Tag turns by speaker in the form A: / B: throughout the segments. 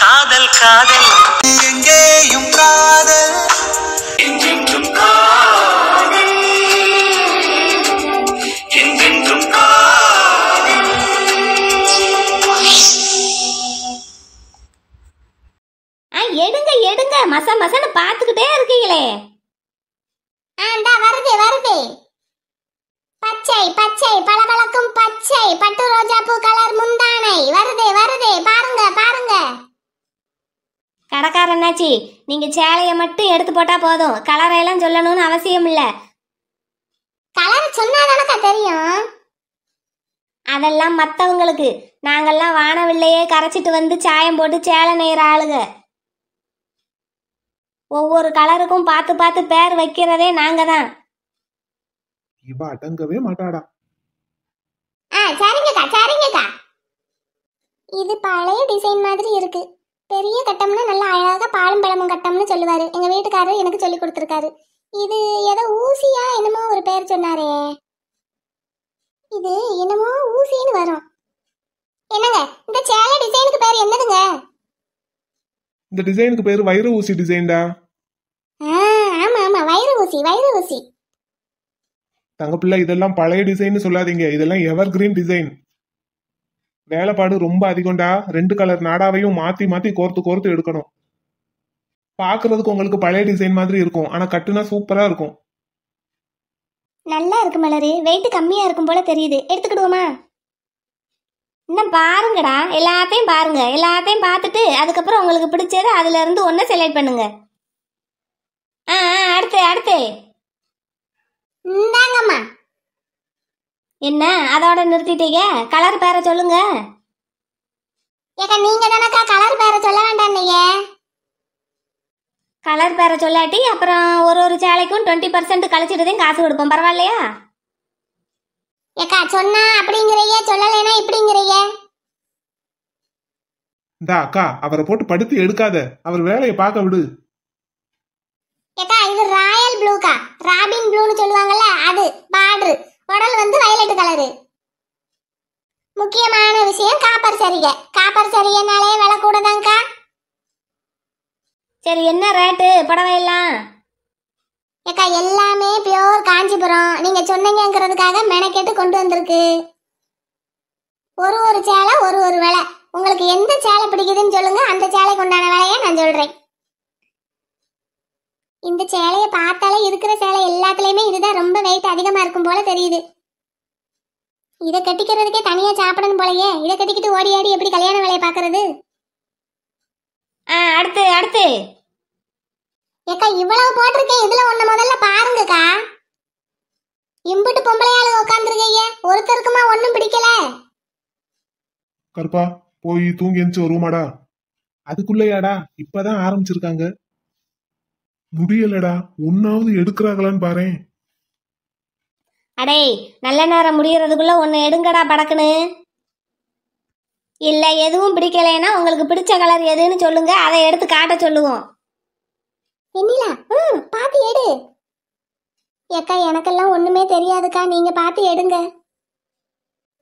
A: காதல் காதல் எங்கேயும் கா கடைக்காரண்ணாச்சி நீங்க சேலையை மட்டும் எடுத்து போட்டா போதும் கலரை எல்லாம் சொல்லணும்னு அவசியம் இல்ல கலர் சொன்னாதானக்கா தெரியும் அதெல்லாம் மத்தவங்களுக்கு நாங்கெல்லாம் வானவில்லையே கரைச்சிட்டு வந்து சாயம் போட்டு சேலை நெய்கிற ஆளுங்க ஒவ்வொரு கலருக்கும் பார்த்து பார்த்து பேர் வைக்கிறதே நாங்க தான்
B: இவ அடங்கவே மாட்டாடா
A: ஆ சரிங்கக்கா சரிங்கக்கா இது பழைய டிசைன் மாதிரி
C: இருக்கு பெரிய கட்டம்னா நல்லா அழகாக பாலும் பழமும் கட்டம்னு சொல்லுவார் எங்கள் வீட்டுக்காரர் எனக்கு சொல்லி கொடுத்துருக்காரு இது ஏதோ ஊசியா என்னமோ ஒரு பேர் சொன்னாரே இது என்னமோ ஊசின்னு வரும் என்னங்க இந்த சேலை டிசைனுக்கு பேர் என்னதுங்க
B: இந்த டிசைனுக்கு பேர் வைர ஊசி டிசைன்டா
C: ஆமா ஆமா வைர ஊசி வைர ஊசி
B: தங்க பிள்ளை இதெல்லாம் பழைய டிசைன் சொல்லாதீங்க இதெல்லாம் எவர் கிரீன் டிசைன் வேலைப்பாடு ரொம்ப அதிகம்டா ரெண்டு கலர் நாடாவையும் மாத்தி மாத்தி கோர்த்து கோர்த்து எடுக்கணும் பாக்குறதுக்கு உங்களுக்கு பழைய டிசைன் மாதிரி இருக்கும் ஆனா கட்டுனா சூப்பரா இருக்கும்
A: நல்லா இருக்கு மலரு வெயிட் கம்மியா இருக்கும் போல தெரியுது எடுத்துக்கிடுவோமா இன்னும் பாருங்கடா எல்லாத்தையும் பாருங்க எல்லாத்தையும் பார்த்துட்டு அதுக்கப்புறம் உங்களுக்கு பிடிச்சது அதுல இருந்து ஒன்னு செலக்ட் பண்ணுங்க ஆ அடுத்து அடுத்து இந்தாங்கம்மா என்ன அதோட நிறுத்திட்டீங்க கலர் பேரை சொல்லுங்க ஏக்கா நீங்க தானக்கா கலர் பேரை சொல்ல வேண்டாம்லையே கலர் பேரை சொல்லாட்டி அப்புறம் ஒரு ஒரு சேலைக்கும் டுவெண்ட்டி பர்சன்ட் கழிச்சிடுதையும் காசு கொடுப்போம் பரவாயில்லையா ஏக்கா சொன்னா அப்படிங்கிறைய சொல்லலைன்னா இப்படிங்கிறைய
B: இந்த அக்கா அவரை போட்டு படுத்து எடுக்காத அவர் வேலையை பார்க்க விடு
C: ஏக்கா இது ராயல் ப்ளூக்கா ராபின் ப்ளூன்னு சொல்லுவாங்கல்ல அது பார்டர் உடல் வந்து வயலட் கலரு முக்கியமான விஷயம் காப்பர் சரிகை காப்பர் சரிகைனாலே விலை கூட தான்க்கா
A: சரி என்ன ரேட்டு புடவை எல்லாம்
C: ஏக்கா எல்லாமே பியோர் காஞ்சிபுரம் நீங்க சொன்னீங்கங்கிறதுக்காக மெனக்கெட்டு கொண்டு வந்திருக்கு ஒரு ஒரு சேலை ஒரு ஒரு விலை உங்களுக்கு எந்த சேலை பிடிக்குதுன்னு சொல்லுங்க அந்த சேலைக்கு உண்டான விலையை நான் சொல்றேன் இந்த சேலையை பார்த்தாலே இருக்கிற சேலை எல்லாத்துலயுமே இதுதான் ரொம்ப வெயிட் அதிகமா இருக்கும் போல தெரியுது இதை கட்டிக்கிறதுக்கே தனியா சாப்பிடணும் போலயே இதை கட்டிக்கிட்டு ஓடி ஆடி எப்படி கல்யாண வேலையை பாக்குறது அடுத்து அடுத்து ஏக்கா இவ்வளவு போட்டிருக்கேன் இதுல ஒண்ணு முதல்ல பாருங்கக்கா இம்புட்டு பொம்பளையாளு உட்காந்துருக்கீங்க ஒருத்தருக்குமா
B: ஒண்ணும் பிடிக்கல கருப்பா போய் தூங்கி எந்திச்சு வருவோமாடா அதுக்குள்ளயாடா இப்பதான் ஆரம்பிச்சிருக்காங்க முடியலடா உன்னாவது எடுக்கிறாங்களான்னு பாரு
A: அடே நல்ல நேரம் முடியறதுக்குள்ள ஒன்று எடுங்கடா படக்குன்னு இல்லை எதுவும் பிடிக்கலைன்னா உங்களுக்கு பிடிச்ச கலர் எதுன்னு சொல்லுங்க அதை எடுத்து காட்ட சொல்லுவோம் வெண்ணிலா ம் பார்த்து எடு ஏக்கா எனக்கெல்லாம் ஒண்ணுமே தெரியாதுக்கா நீங்க பார்த்து எடுங்க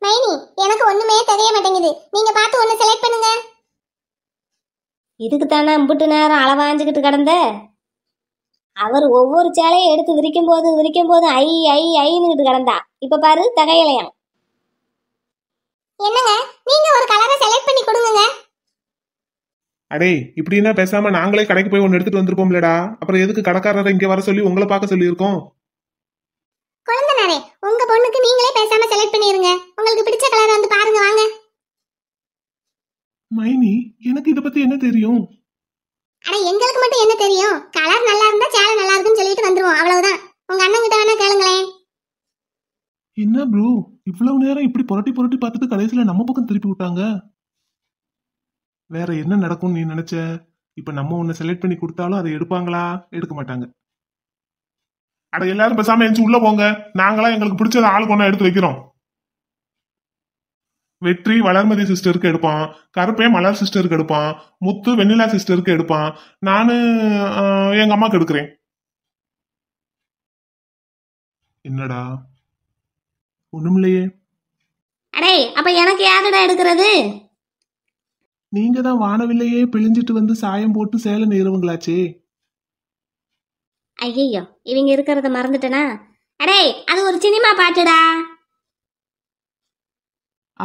C: மைனி எனக்கு ஒண்ணுமே தெரிய மாட்டேங்குது நீங்க பார்த்து ஒன்று செலக்ட் பண்ணுங்க
A: இதுக்கு தானே இம்புட்டு நேரம் அளவாஞ்சுக்கிட்டு கிடந்த அவர் ஒவ்வொரு சேலையும் எடுத்து விரிக்கும் போது விரிக்கும் போது ஐ ஐ ஐன்னுட்டு கிடந்தா இப்ப பாரு தகையலையாம் என்னங்க நீங்க ஒரு கலரை செலக்ட் பண்ணி கொடுங்க
B: அடே இப்படின்னா பேசாம நாங்களே கடைக்கு போய் ஒன்னு எடுத்துட்டு வந்திருப்போம்லடா அப்புறம் எதுக்கு கடைக்காரரை இங்க வர சொல்லி உங்களை பார்க்க சொல்லியிருக்கோம்
C: குழந்தனாரே உங்க பொண்ணுக்கு நீங்களே பேசாம செலக்ட் பண்ணிருங்க உங்களுக்கு பிடிச்ச கலர் வந்து பாருங்க வாங்க மைனி எனக்கு இத பத்தி என்ன தெரியும் ஆனா எங்களுக்கு மட்டும் என்ன தெரியும் கலர் நல்லா இருந்தா சேலை நல்லா இருக்குன்னு சொல்லிட்டு
B: வந்துருவோம் அவ்வளவுதான்
C: உங்க அண்ணன் கிட்ட வேணா கேளுங்களேன்
B: என்ன ப்ரோ இவ்வளவு நேரம் இப்படி புரட்டி புரட்டி பார்த்துட்டு கடைசியில நம்ம பக்கம் திருப்பி விட்டாங்க வேற என்ன நடக்கும்னு நீ நினைச்ச இப்ப நம்ம ஒன்னு செலக்ட் பண்ணி கொடுத்தாலும் அதை எடுப்பாங்களா எடுக்க மாட்டாங்க அட எல்லாரும் பேசாம எந்திச்சு உள்ள போங்க நாங்களாம் எங்களுக்கு பிடிச்சத ஆளுக்கு ஒன்னா எடுத்து வைக்கிறோம் வெற்றி வளர்மதி சிஸ்டருக்கு எடுப்பான் கருப்பே மலர் சிஸ்டருக்கு எடுப்பான் முத்து வெண்ணிலா சிஸ்டருக்கு எடுப்பான் நானு எங்க அம்மாக்கு எடுக்கிறேன் என்னடா ஒண்ணும் இல்லையே அடே அப்ப எனக்கு யாருடா எடுக்கிறது நீங்க தான் வானவில்லையே பிழிஞ்சிட்டு வந்து சாயம் போட்டு சேலை நேருவங்களாச்சே
A: ஐயோ இவங்க இருக்கிறத மறந்துட்டனா அடே அது ஒரு சினிமா பாட்டுடா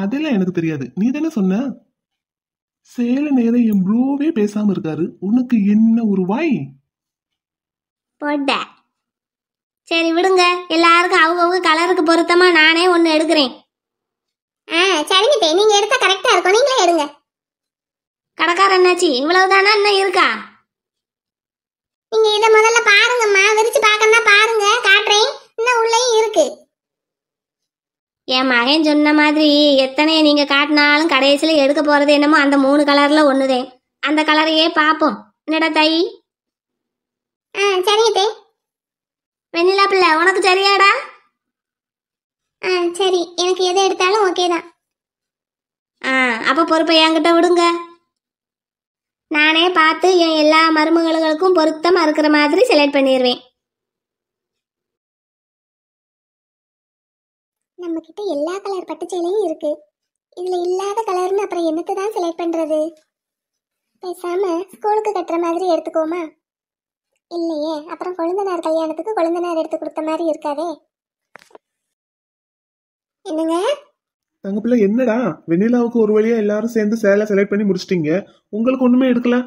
B: அதெல்லாம் எனக்கு தெரியாது நீ தானே சொன்ன சேல நேரம் என் ப்ரோவே பேசாம இருக்காரு உனக்கு என்ன ஒரு வாய்
A: சரி விடுங்க எல்லாருக்கும் அவங்கவுங்க கலருக்கு பொருத்தமா நானே ஒன்று எடுக்கிறேன் ஆ சரிங்க நீங்க எடுத்தா கரெக்டா இருக்கும் நீங்களே எடுங்க கடக்கார
C: என்னாச்சு இவ்வளவுதானா என்ன இருக்கா நீங்க இதை முதல்ல பாருங்கம்மா விரிச்சு
A: பார்க்கணும்னா பாருங்க காட்டுறேன் இன்னும் உள்ளேயும் இருக்கு என் மகன் சொன்ன மாதிரி எத்தனை நீங்க காட்டினாலும் கடைசியில எடுக்க போறது என்னமோ அந்த மூணு கலர்ல ஒண்ணுதேன் அந்த கலரையே பார்ப்போம் என்னடா தை ஆ சரிங்க வெண்ணிலா பிள்ளை உனக்கு சரியாடா ஆ சரி எனக்கு எதை எடுத்தாலும் ஓகே தான் ஆ அப்போ பொறுப்பை என்கிட்ட விடுங்க நானே பார்த்து என் எல்லா மருமகளுக்கும் பொருத்தமாக இருக்கிற மாதிரி செலக்ட் பண்ணிடுவேன்
C: நம்ம கிட்ட எல்லா கலர் பட்டு சேலையும் இருக்கு இதுல இல்லாத கலர்னு அப்புறம் என்னத்தை தான் செலக்ட் பண்றது பேசாம ஸ்கூலுக்கு கட்டுற மாதிரி எடுத்துக்கோமா இல்லையே அப்புறம் கொழுந்தனார் கல்யாணத்துக்கு கொழுந்தனார் எடுத்து கொடுத்த மாதிரி இருக்காதே
B: என்னங்க தங்க பிள்ளை என்னடா வெண்ணிலாவுக்கு ஒரு வழியா எல்லாரும் சேர்ந்து சேலை செலக்ட் பண்ணி முடிச்சிட்டீங்க உங்களுக்கு ஒண்ணுமே எடுக்கல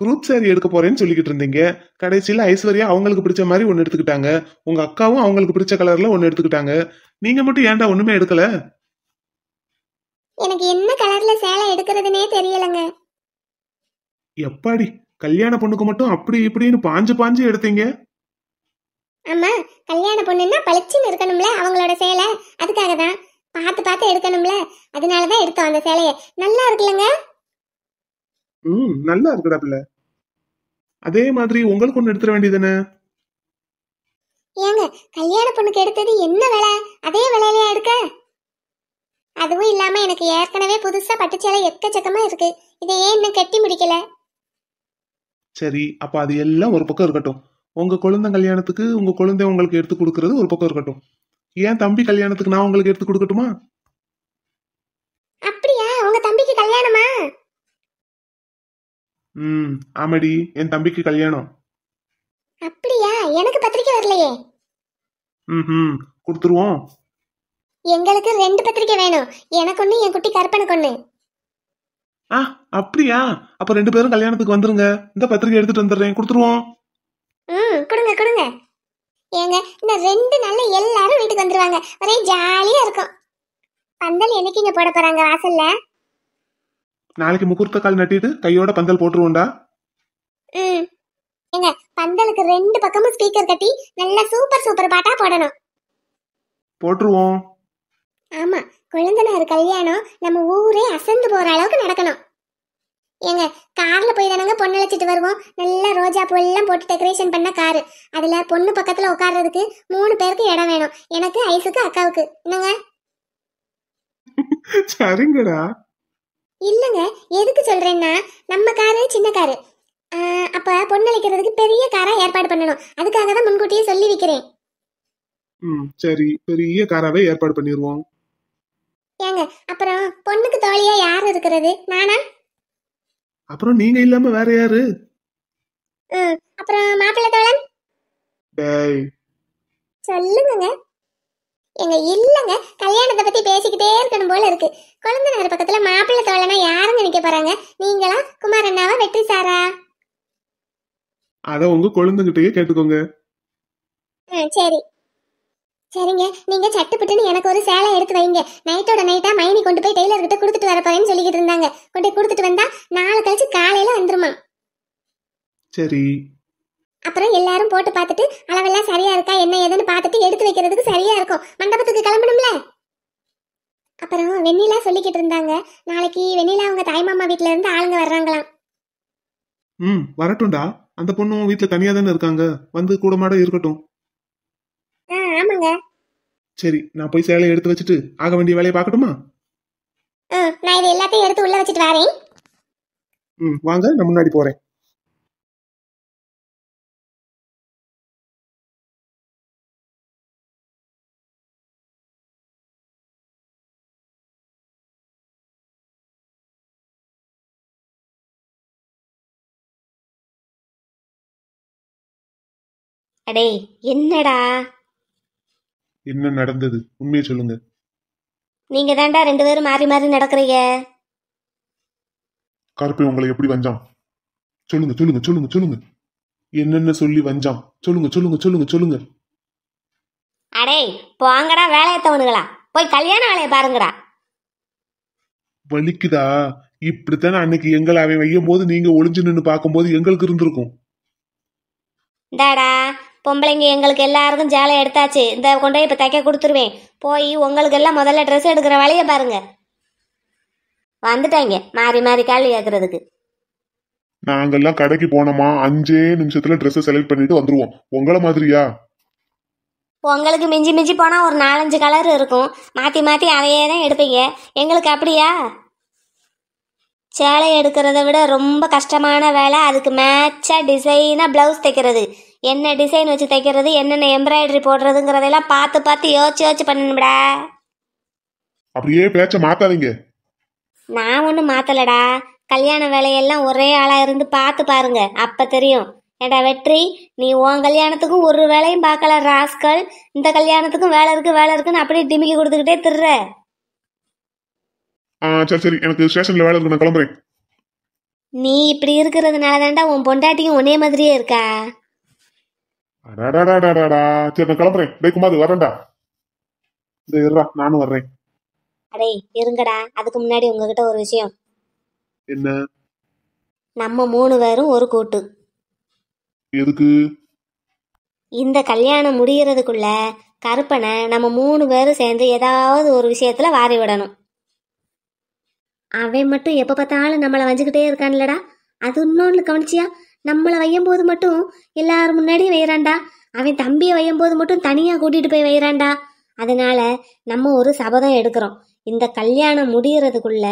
B: குரூப் சாரி எடுக்க போறேன்னு சொல்லிக்கிட்டு இருந்தீங்க கடைசியில் ஐஸ்வர்யா அவங்களுக்கு பிடிச்ச மாதிரி ஒன்று எடுத்துக்கிட்டாங்க உங்க அக்காவும் அவங்களுக்கு பிடிச்ச கலர்ல ஒன்று எடுத்துக்கிட்டாங்க நீங்க மட்டும் ஏன்டா ஒண்ணுமே எடுக்கல
C: எனக்கு என்ன கலர்ல சேலை எடுக்கிறதுனே தெரியலங்க
B: எப்பாடி கல்யாண பொண்ணுக்கு மட்டும் அப்படி இப்படின்னு பாஞ்சு பாஞ்சு எடுத்தீங்க
C: ஆமா கல்யாண பொண்ணுன்னா பளிச்சுன்னு இருக்கணும்ல அவங்களோட சேலை அதுக்காக தான் பார்த்து பார்த்து எடுக்கணும்ல அதனால தான் எடுத்தோம் அந்த சேலையை நல்லா இருக்குல்லங்க
B: ம் நல்லா இருக்குடா பிள்ளை அதே மாதிரி உங்களுக்கு ஒண்ணு எடுத்துட வேண்டியதுதானே
C: ஏங்க கல்யாண பொண்ணுக்கு எடுத்தது என்ன விலை அதே விலையிலயா எடுக்க அதுவும் இல்லாம எனக்கு ஏற்கனவே புதுசா பட்டுச்சேலை எக்கச்சக்கமா இருக்கு இதை ஏன் இன்னும் கட்டி முடிக்கல
B: சரி அப்ப அது எல்லாம் ஒரு பக்கம் இருக்கட்டும் உங்க குழந்தை கல்யாணத்துக்கு உங்க குழந்தை உங்களுக்கு எடுத்து கொடுக்கறது ஒரு பக்கம் இருக்கட்டும் ஏன் தம்பி கல்யாணத்துக்கு நான் உங்களுக்கு எடுத்து கொடுக்கட்டுமா ம் ஆமாடி என் தம்பிக்கு கல்யாணம்
C: அப்படியா எனக்கு பத்திரிக்கை வரலையே
B: ம் கொடுத்துருவோம்
C: எங்களுக்கு ரெண்டு பத்திரிக்கை வேணும் எனக்கு ஒண்ணு என் குட்டி கற்பனுக்கு ஒண்ணு
B: ஆ அப்படியா அப்ப ரெண்டு பேரும் கல்யாணத்துக்கு வந்துருங்க இந்த பத்திரிக்கை எடுத்துட்டு வந்துடுறேன் கொடுத்துருவோம்
C: ம் கொடுங்க கொடுங்க ஏங்க இந்த ரெண்டு நல்ல எல்லாரும் வீட்டுக்கு வந்துருவாங்க ஒரே ஜாலியா இருக்கும் பந்தல் என்னைக்கு இங்க போட போறாங்க வாசல்ல
B: நாளைக்கு முகூர்த்த கால் நட்டிட்டு கையோட பந்தல் போட்டுருவோம்டா
C: ம் ஏங்க பந்தலுக்கு ரெண்டு பக்கமும் ஸ்பீக்கர் கட்டி நல்ல சூப்பர் சூப்பர் பாட்டா போடணும் போட்டுருவோம் ஆமா குழந்தனார் கல்யாணம் நம்ம ஊரே அசந்து போற அளவுக்கு நடக்கணும் ஏங்க கார்ல போய் தானங்க பொண்ணு அழைச்சிட்டு வருவோம் நல்லா ரோஜா பூ எல்லாம் போட்டு டெக்கரேஷன் பண்ண காரு அதுல பொண்ணு பக்கத்துல உட்கார்றதுக்கு மூணு பேருக்கு இடம் வேணும் எனக்கு ஐசுக்கு அக்காவுக்கு என்னங்க
B: சரிங்கடா
C: இல்லைங்க எதுக்கு சொல்கிறேன்னா நம்ம காரு சின்ன காரு அப்போ பொண்ணளிக்கிறதுக்கு பெரிய காராக ஏற்பாடு பண்ணணும் அதுக்காக தான் முன்கூட்டியே சொல்லி வைக்கிறேன்
B: ம் சரி பெரிய காராவே ஏற்பாடு பண்ணிடுவோம்
C: ஏங்க அப்புறம் பொண்ணுக்கு தோழியா யார் இருக்கிறது நானா
B: அப்புறம் நீங்க இல்லாம வேற யாரு
C: அப்புறம் மாப்பிள்ளை தோழன் டேய் சொல்லுங்கங்க எங்க இல்லைங்க கல்யாணத்தை பத்தி பேசிக்கிட்டே இருக்கணும் போல இருக்கு நகர் பக்கத்துல மாப்பிள்ளை தோழனா யாருங்க நினைக்க போறாங்க நீங்களா குமார் அண்ணாவா வெற்றி சாரா
B: அத உங்க குழந்தைகிட்டயே கேட்டுக்கோங்க
C: சரி சரிங்க நீங்க சட்டுப்பட்டுன்னு எனக்கு ஒரு சேலை எடுத்து வைங்க நைட்டோட நைட்டா மைனி கொண்டு போய் டெய்லர் கிட்ட கொடுத்துட்டு வர போறேன்னு சொல்லிக்கிட்டு இருந்தாங்க கொண்டு கொடுத்துட்டு வந்தா நாளை கழிச்சு காலையில வந்துருமா சரி அப்புறம் எல்லாரும் போட்டு பார்த்துட்டு அளவெல்லாம் சரியா இருக்கா என்ன ஏதுன்னு பார்த்துட்டு எடுத்து வைக்கிறதுக்கு சரியா இருக்கும் மண்டபத்துக்கு கிளம்பணும்ல அப்புறம் வெண்ணிலா சொல்லிக்கிட்டு இருந்தாங்க நாளைக்கு வெண்ணிலா அவங்க தாய்மாமா வீட்ல இருந்து ஆளுங்க வர்றாங்களாம்
B: ம் வரட்டும்டா அந்த பொண்ணும் வீட்ல தனியா தானே இருக்காங்க வந்து கூட மாட இருக்கட்டும் ஆ ஆமாங்க சரி நான் போய் சேலையை எடுத்து வச்சுட்டு ஆக வேண்டிய வேலையை பார்க்கட்டுமா
C: நான் இதை எல்லாத்தையும் எடுத்து உள்ள வச்சுட்டு வரேன்
B: ம் வாங்க நான் முன்னாடி போறேன் அடே என்னடா என்ன நடந்தது உண்மையை சொல்லுங்க
A: நீங்க தாண்டா ரெண்டு பேரும் மாறி மாறி நடக்கிறீங்க
B: கருப்பை உங்களை எப்படி வஞ்சான் சொல்லுங்க சொல்லுங்க சொல்லுங்க சொல்லுங்க என்னென்ன சொல்லி வஞ்சான் சொல்லுங்க சொல்லுங்க சொல்லுங்க சொல்லுங்க
A: அடே போங்கடா வேலையத்தவனுங்களா போய் கல்யாண வேலையை பாருங்கடா
B: வலிக்குதா இப்படித்தானே அன்னைக்கு எங்களை அவன் வையும் போது நீங்க ஒளிஞ்சு நின்று பார்க்கும்போது எங்களுக்கு இருந்திருக்கும்
A: இந்தாடா பொம்பளைங்க எங்களுக்கு எல்லாருக்கும் ஜாலை எடுத்தாச்சு இந்த கொண்டு போய் இப்போ தைக்க கொடுத்துருவேன் போய் உங்களுக்கு எல்லாம் முதல்ல ட்ரெஸ் எடுக்கிற வேலையை பாருங்க வந்துட்டாங்க மாறி மாறி காலி கேட்கறதுக்கு
B: நாங்கெல்லாம் கடைக்கு போனோமா அஞ்சே நிமிஷத்துல ட்ரெஸ் செலக்ட் பண்ணிட்டு வந்துருவோம் உங்களை மாதிரியா
A: உங்களுக்கு மிஞ்சி மிஞ்சி போனால் ஒரு நாலஞ்சு கலர் இருக்கும் மாற்றி மாற்றி அதையே தான் எடுப்பீங்க எங்களுக்கு அப்படியா சேலை எடுக்கிறத விட ரொம்ப கஷ்டமான வேலை அதுக்கு மேட்சாக டிசைனாக ப்ளவுஸ் தைக்கிறது என்ன டிசைன் வச்சு தைக்கிறது என்னென்ன எம்ப்ராய்டரி போடுறதுங்கிறதெல்லாம் பார்த்து பார்த்து யோசிச்சு யோசிச்சு பண்ணணும்டா
B: அப்படியே பேச்ச மாத்தாதீங்க
A: நான் ஒன்றும் மாத்தலடா கல்யாண வேலையெல்லாம் ஒரே ஆளாக இருந்து பார்த்து பாருங்க அப்போ தெரியும் ஏடா வெற்றி நீ உன் கல்யாணத்துக்கும் ஒரு வேலையும் பார்க்கல ராஸ்கல் இந்த கல்யாணத்துக்கும் வேலை இருக்கு வேலை இருக்குன்னு அப்படியே டிமிக்கி கொடுத்துக்கிட்டே திருற
B: ஆ சரி சரி எனக்கு ஸ்டேஷன்ல வேலை இருக்கு நான் கிளம்புறேன்
A: நீ இப்படி இருக்கிறதுனால தான்டா உன் பொண்டாட்டியும் ஒன்னே மாதிரியே இருக்கா இந்த இருங்கடா அதுக்கு முன்னாடி ஒரு விஷயம் நம்ம மூணு பேரும் ஒரு கூட்டு இந்த கல்யாணம் முடியறதுக்குள்ள கருப்பனை நம்ம மூணு பேரும் சேர்ந்து ஏதாவது ஒரு விஷயத்துல வாரி விடணும் அவன் மட்டும் எப்ப பார்த்தாலும் நம்மளை வஞ்சுக்கிட்டே இருக்கான்லடா அது இன்னொன்னு கவனிச்சியா நம்மளை வையும் போது மட்டும் எல்லார் முன்னாடியும் வைகிறான்டா அவன் தம்பியை வையும் போது மட்டும் தனியாக கூட்டிகிட்டு போய் வைகிறான்டா அதனால நம்ம ஒரு சபதம் எடுக்கிறோம் இந்த கல்யாணம் முடிகிறதுக்குள்ள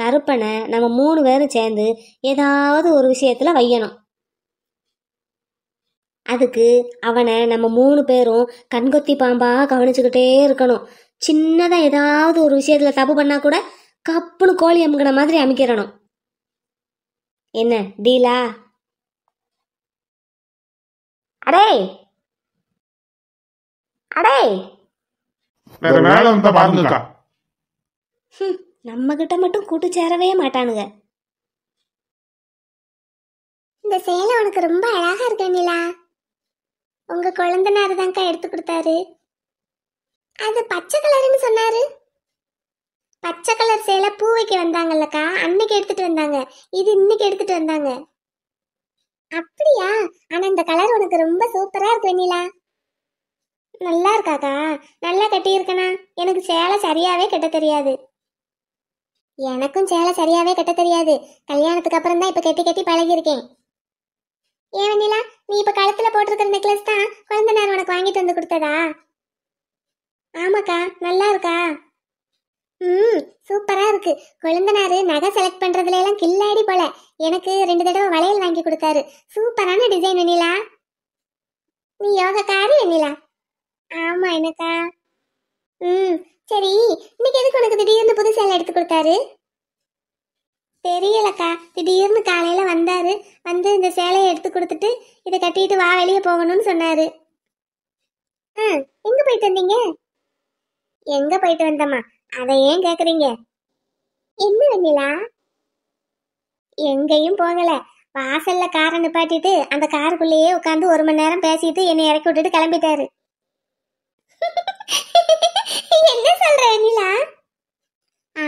A: கருப்பனை நம்ம மூணு பேரும் சேர்ந்து ஏதாவது ஒரு விஷயத்தில் வையணும் அதுக்கு அவனை நம்ம மூணு பேரும் கண்கொத்தி பாம்பாக கவனிச்சுக்கிட்டே இருக்கணும் சின்னதாக ஏதாவது ஒரு விஷயத்தில் தப்பு பண்ணால் கூட கப்புன்னு கோழி அமுக்கின மாதிரி அமைக்கிறணும் என்ன டீலா அடே அடே வேற நம்ம கிட்ட மட்டும் கூட்டு சேரவே மாட்டானுங்க இந்த சேலை உனக்கு ரொம்ப அழகா இருக்கு நிலா
C: உங்க குழந்தனார் தான்க்கா எடுத்து கொடுத்தாரு அது பச்சை கலர்னு சொன்னாரு பச்சை கலர் சேலை பூ வைக்க வந்தாங்கல்லக்கா அன்னைக்கு எடுத்துட்டு வந்தாங்க இது இன்னைக்கு எடுத்துட்டு வந்தாங்க அப்படியா ஆனா இந்த கலர் உனக்கு ரொம்ப சூப்பரா இருக்கு வெண்ணிலா நல்லா இருக்காக்கா நல்லா கட்டியிருக்கனா எனக்கு சேலை சரியாவே கட்ட தெரியாது எனக்கும் சேலை சரியாவே கட்ட தெரியாது கல்யாணத்துக்கு அப்புறம் தான் இப்ப கட்டி கட்டி பழகிருக்கேன் ஏன் வெண்ணிலா நீ இப்ப கழுத்துல போட்டிருக்கிற நெக்லஸ் தான் குழந்தை நேரம் உனக்கு வாங்கிட்டு வந்து கொடுத்ததா ஆமாக்கா நல்லா இருக்கா ம் சூப்பராக இருக்கு கொழுந்தனாரு நகை செலக்ட் பண்ணுறதுல எல்லாம் கில்லாடி போல எனக்கு ரெண்டு தடவை வளையல் வாங்கி கொடுத்தாரு சூப்பரான டிசைன் வெண்ணிலா நீ யோகக்காரி வெண்ணிலா ஆமாம் எனக்கா ம் சரி இன்னைக்கு எதுக்கு உனக்கு திடீர்னு புது சேலை எடுத்து கொடுத்தாரு தெரியலக்கா திடீர்னு காலையில் வந்தாரு வந்து இந்த சேலையை எடுத்து கொடுத்துட்டு இதை கட்டிட்டு வா வெளியே போகணும்னு சொன்னாரு ஆ எங்கே போயிட்டு வந்தீங்க எங்கே போயிட்டு வந்தம்மா அதை ஏன் கேக்குறீங்க என்ன வெண்ணிலா எங்கேயும் போகல வாசல்ல காரை நிப்பாட்டிட்டு அந்த காருக்குள்ளேயே உட்காந்து ஒரு மணி நேரம் பேசிட்டு என்னை இறக்கி விட்டுட்டு கிளம்பிட்டாரு என்ன சொல்ற வெண்ணிலா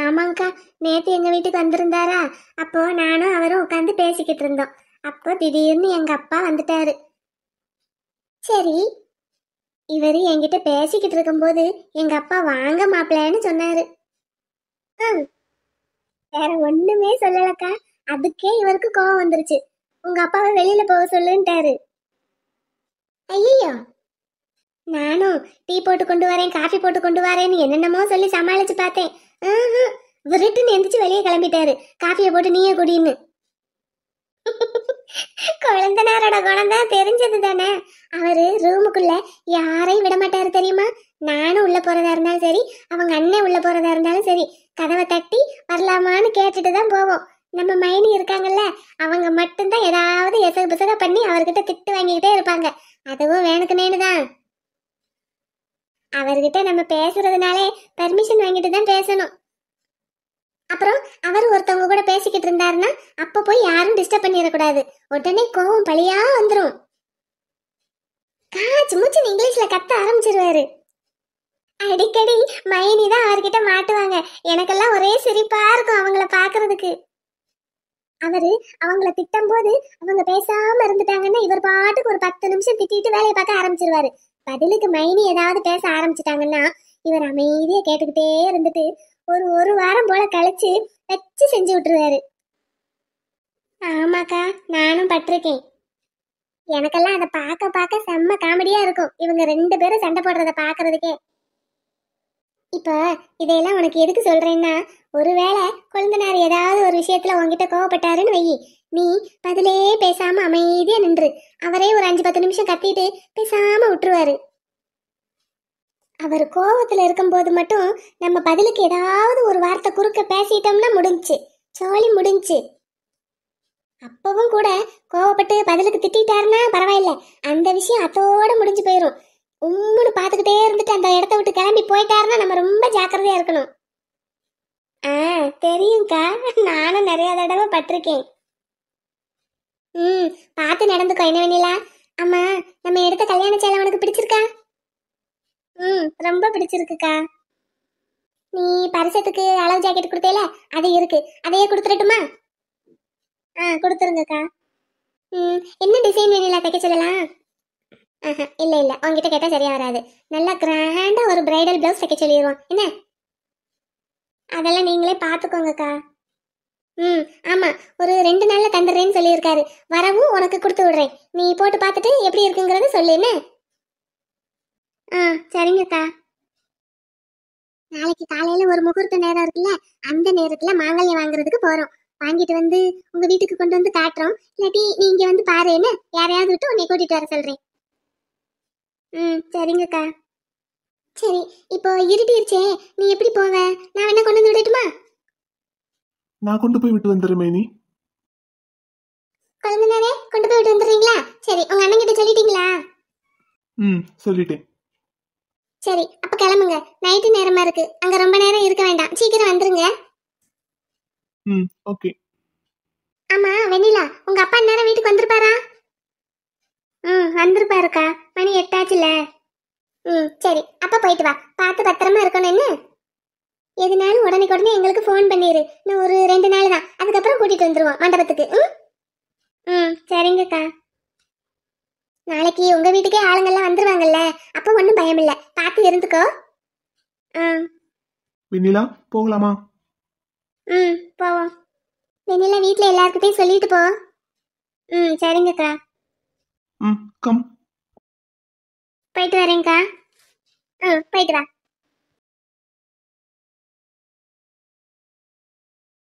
C: ஆமாங்கக்கா நேத்து எங்க வீட்டுக்கு வந்திருந்தாரா அப்போ நானும் அவரும் உட்காந்து பேசிக்கிட்டு இருந்தோம் அப்போ திடீர்னு எங்க அப்பா வந்துட்டாரு சரி இவர் என்கிட்ட பேசிக்கிட்டு இருக்கும்போது எங்க அப்பா வாங்க மாப்பிள்ளன்னு சொன்னாரு வேற ஒண்ணுமே சொல்லலக்கா அதுக்கே இவருக்கு கோவம் வந்துருச்சு உங்க அப்பாவை வெளியில போக சொல்லுன்ட்டாரு ஐயோ நானும் டீ போட்டு கொண்டு வரேன் காஃபி போட்டு கொண்டு வரேன்னு என்னென்னமோ சொல்லி சமாளிச்சு பார்த்தேன் விருட்டுன்னு எந்திரிச்சு வெளியே கிளம்பிட்டாரு காஃபியை போட்டு நீயே குடின்னு குழந்தனாரோட குணம் தெரிஞ்சது தானே அவரு ரூமுக்குள்ள யாரையும் விட மாட்டாரு தெரியுமா நானும் உள்ள போறதா இருந்தாலும் சரி அவங்க அண்ணன் உள்ள போறதா இருந்தாலும் சரி கதவை தட்டி வரலாமான்னு கேட்டுட்டு தான் போவோம் நம்ம மைனி இருக்காங்கல்ல அவங்க மட்டும்தான் ஏதாவது எசக பிசக பண்ணி அவர்கிட்ட திட்டு வாங்கிக்கிட்டே இருப்பாங்க அதுவும் வேணுக்கு தான் அவர்கிட்ட நம்ம பேசுறதுனாலே பர்மிஷன் வாங்கிட்டு தான் பேசணும் அப்புறம் அவர் ஒருத்தவங்க கூட பேசிக்கிட்டு இருந்தாருன்னா அப்ப போய் யாரும் டிஸ்டர்ப் பண்ணிடக்கூடாது உடனே கோவம் பழியா வந்துடும் காச்சு மூச்சு இங்கிலீஷ்ல கத்த ஆரம்பிச்சிருவாரு அடிக்கடி மைனி தான் அவர்கிட்ட மாட்டுவாங்க எனக்கெல்லாம் ஒரே சிரிப்பா இருக்கும் அவங்கள பாக்குறதுக்கு அவரு அவங்கள திட்டம் போது அவங்க பேசாம இருந்துட்டாங்கன்னா இவர் பாட்டுக்கு ஒரு பத்து நிமிஷம் திட்டிட்டு வேலையை பார்க்க ஆரம்பிச்சிருவாரு பதிலுக்கு மைனி ஏதாவது பேச ஆரம்பிச்சிட்டாங்கன்னா இவர் அமைதியா கேட்டுக்கிட்டே இருந்துட்டு ஒரு ஒரு வாரம் போல கழிச்சு வச்சு செஞ்சு விட்டுருவாரு ஆமாக்கா நானும் பட்டிருக்கேன் எனக்கெல்லாம் அதை பார்க்க பார்க்க செம்ம காமெடியா இருக்கும் இவங்க ரெண்டு பேரும் சண்டை போடுறத பாக்குறதுக்கே இப்போ இதையெல்லாம் உனக்கு எதுக்கு சொல்றேன்னா ஒருவேளை கொழுந்தனார் ஏதாவது ஒரு விஷயத்துல உங்ககிட்ட கோவப்பட்டாருன்னு வை நீ பதிலே பேசாம அமைதியா நின்று அவரே ஒரு அஞ்சு பத்து நிமிஷம் கத்திட்டு பேசாம விட்டுருவாரு அவர் கோவத்தில் இருக்கும்போது மட்டும் நம்ம பதிலுக்கு ஏதாவது ஒரு வார்த்தை குறுக்க பேசிட்டோம்னா முடிஞ்சு சோழி முடிஞ்சு அப்பவும் கூட கோவப்பட்டு பதிலுக்கு திட்டாருன்னா பரவாயில்ல அந்த விஷயம் அதோட முடிஞ்சு போயிடும் உம்முன்னு பார்த்துக்கிட்டே இருந்துட்டு அந்த இடத்த விட்டு கிளம்பி போயிட்டாருன்னா நம்ம ரொம்ப ஜாக்கிரதையா இருக்கணும் ஆ தெரியும்க்கா நானும் நிறைய தடவை பட்டிருக்கேன் ம் பார்த்து நடந்துக்கோ என்ன வேணிலா ஆமா நம்ம எடுத்த கல்யாண சேலை உனக்கு பிடிச்சிருக்கா ம் ரொம்ப பிடிச்சிருக்குக்கா நீ பரிசத்துக்கு அளவு ஜாக்கெட் கொடுத்தேல அது இருக்கு அதையே கொடுத்துடட்டுமா ஆ கொடுத்துருங்கக்கா ம் என்ன டிசைன் வேணும்ல தைக்க சொல்லலாம் ஆஹா இல்லை இல்லை அவங்ககிட்ட கேட்டால் சரியாக வராது நல்லா கிராண்டாக ஒரு பிரைடல் ப்ளவுஸ் தைக்க சொல்லிடுவோம் என்ன அதெல்லாம் நீங்களே பார்த்துக்கோங்கக்கா ம் ஆமாம் ஒரு ரெண்டு நாளில் தந்துடுறேன்னு சொல்லியிருக்காரு வரவும் உனக்கு கொடுத்து விடுறேன் நீ போட்டு பார்த்துட்டு எப்படி இருக்குங்கிறத சொல்லு என்ன ஆ சரிங்கக்கா நாளைக்கு காலையில ஒரு முகூர்த்த நேரம் இருக்குல்ல அந்த நேரத்துல மாங்கல்யம் வாங்குறதுக்கு போறோம் வாங்கிட்டு வந்து உங்க வீட்டுக்கு கொண்டு வந்து காட்டுறோம் இல்லாட்டி நீங்க வந்து பாருன்னு யாரையாவது விட்டு உன்னை கூட்டிட்டு வர சொல்றேன் ம் சரிங்கக்கா சரி இப்போ இருட்டிருச்சே நீ எப்படி போவ நான் என்ன கொண்டு வந்து விடட்டுமா
B: நான் கொண்டு போய் விட்டு வந்துடுறேன் மேனி
C: கொழுந்தனாரே கொண்டு போய் விட்டு வந்துடுறீங்களா சரி உங்க அண்ணன் கிட்ட சொல்லிட்டீங்களா
B: ம் சொல்லிட்டேன் சரி
C: அப்ப கிளம்புங்க நைட்டு நேரமா இருக்கு அங்க ரொம்ப நேரம் இருக்க வேண்டாம் சீக்கிரம் வந்துருங்க ம் ஓகே ஆமா வெண்ணிலா உங்க அப்பா நேரம் வீட்டுக்கு வந்திருப்பாரா ம் வந்திருப்பாருக்கா மணி எட்டாச்சுல ம் சரி அப்ப போயிட்டு வா பார்த்து பத்திரமா இருக்கணும் என்ன எதுனாலும் உடனே உடனே எங்களுக்கு ஃபோன் பண்ணிடு இன்னும் ஒரு ரெண்டு நாள் தான் அதுக்கப்புறம் கூட்டிட்டு வந்துருவோம் மண்டபத்துக்கு ம் ம் சரிங்கக்கா நாளைக்கு உங்க வீட்டுக்கே ஆளுங்கெல்லாம் வந்துருவாங்கல்ல அப்ப ஒன்றும் பயம் இல்ல பார்த்து இருந்துக்கோ ஆ வெண்ணிலா போகலாமா ம் போவோம் வெண்ணிலா வீட்டில் எல்லாருக்கிட்டையும் சொல்லிட்டு போ ம் சரிங்கக்கா ம் கம்
B: போயிட்டு வரேங்க்கா ம் போயிட்டு வா